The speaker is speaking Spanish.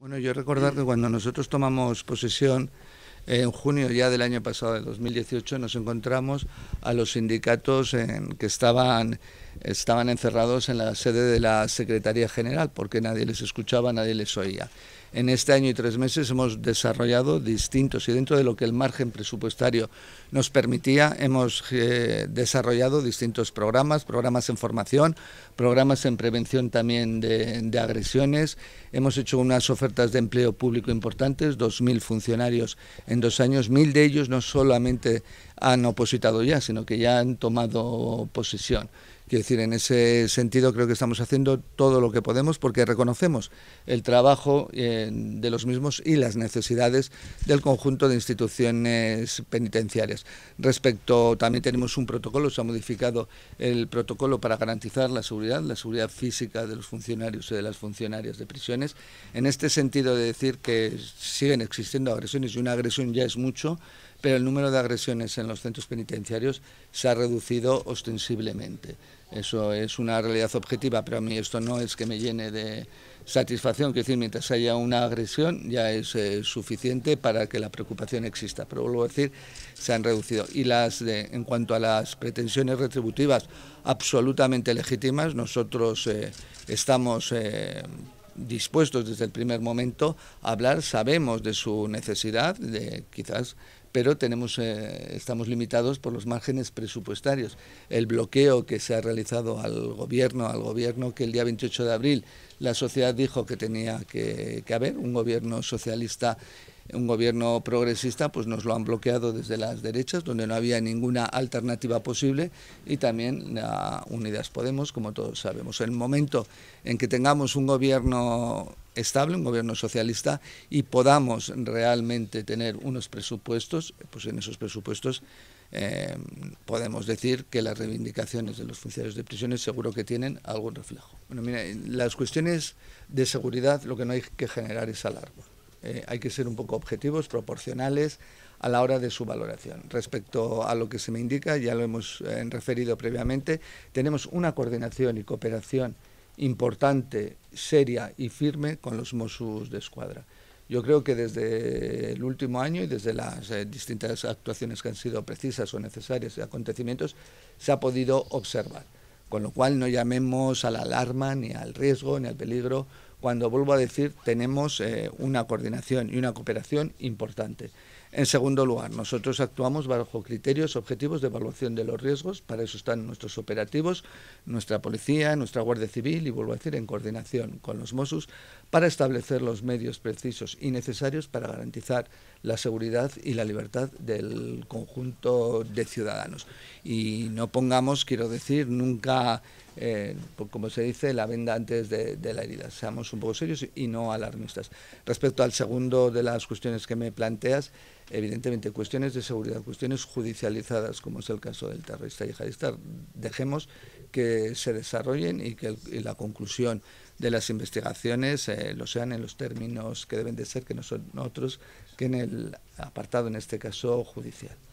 Bueno, yo recordar que cuando nosotros tomamos posesión en junio ya del año pasado, de 2018, nos encontramos a los sindicatos en, que estaban estaban encerrados en la sede de la Secretaría General porque nadie les escuchaba, nadie les oía. En este año y tres meses hemos desarrollado distintos, y dentro de lo que el margen presupuestario nos permitía, hemos eh, desarrollado distintos programas, programas en formación, programas en prevención también de, agresiones. Hemos hecho unas ofertas de empleo público importantes, 2.000 funcionarios en dos años. 1.000 de ellos no solamente han opositado ya, sino que ya han tomado posesión. Quiero decir, en ese sentido creo que estamos haciendo todo lo que podemos porque reconocemos el trabajo eh, de los mismos y las necesidades del conjunto de instituciones penitenciarias. Respecto, también tenemos un protocolo, se ha modificado el protocolo para garantizar la seguridad, la seguridad física de los funcionarios y de las funcionarias de prisiones. En este sentido de decir que siguen existiendo agresiones y una agresión ya es mucho, pero el número de agresiones en los centros penitenciarios se ha reducido ostensiblemente. Eso es una realidad objetiva, pero a mí esto no es que me llene de satisfacción, quiero decir, mientras haya una agresión ya es eh, suficiente para que la preocupación exista, pero vuelvo a decir, se han reducido. Y las en cuanto a las pretensiones retributivas absolutamente legítimas, nosotros eh, estamos... Eh, dispuestos desde el primer momento a hablar, sabemos de su necesidad, de quizás pero tenemos, eh, estamos limitados por los márgenes presupuestarios. El bloqueo que se ha realizado al gobierno, al gobierno que el día 28 de abril la sociedad dijo que tenía que, haber, un gobierno socialista, un gobierno progresista, pues nos lo han bloqueado desde las derechas, donde no había ninguna alternativa posible, y también la Unidas Podemos, como todos sabemos. el momento en que tengamos un gobierno estable, un gobierno socialista, y podamos realmente tener unos presupuestos, pues en esos presupuestos eh, podemos decir que las reivindicaciones de los funcionarios de prisiones seguro que tienen algún reflejo. Bueno, mira, las cuestiones de seguridad lo que no hay que generar es alarma. Eh, hay que ser un poco objetivos, proporcionales a la hora de su valoración. Respecto a lo que se me indica, ya lo hemos eh, referido previamente, tenemos una coordinación y cooperación importante, seria y firme con los Mossos de Escuadra. Yo creo que desde el último año y desde las eh, distintas actuaciones que han sido precisas o necesarias y acontecimientos, se ha podido observar. Con lo cual no llamemos a la alarma, ni al riesgo, ni al peligro. Cuando vuelvo a decir, tenemos eh, una coordinación y una cooperación importante. En segundo lugar, nosotros actuamos bajo criterios objetivos de evaluación de los riesgos, para eso están nuestros operativos, nuestra policía, nuestra Guardia Civil y vuelvo a decir en coordinación con los Mossos para establecer los medios precisos y necesarios para garantizar la seguridad y la libertad del conjunto de ciudadanos. Y no pongamos, quiero decir, nunca, eh, pues, como se dice, la venda antes de, la herida. Seamos un poco serios y no alarmistas. Respecto al segundo de las cuestiones que me planteas, evidentemente cuestiones de seguridad, cuestiones judicializadas, como es el caso del terrorista yihadista, dejemos que se desarrollen y que la conclusión de las investigaciones eh, lo sean en los términos que deben de ser, que no son otros que en el apartado, en este caso, judicial.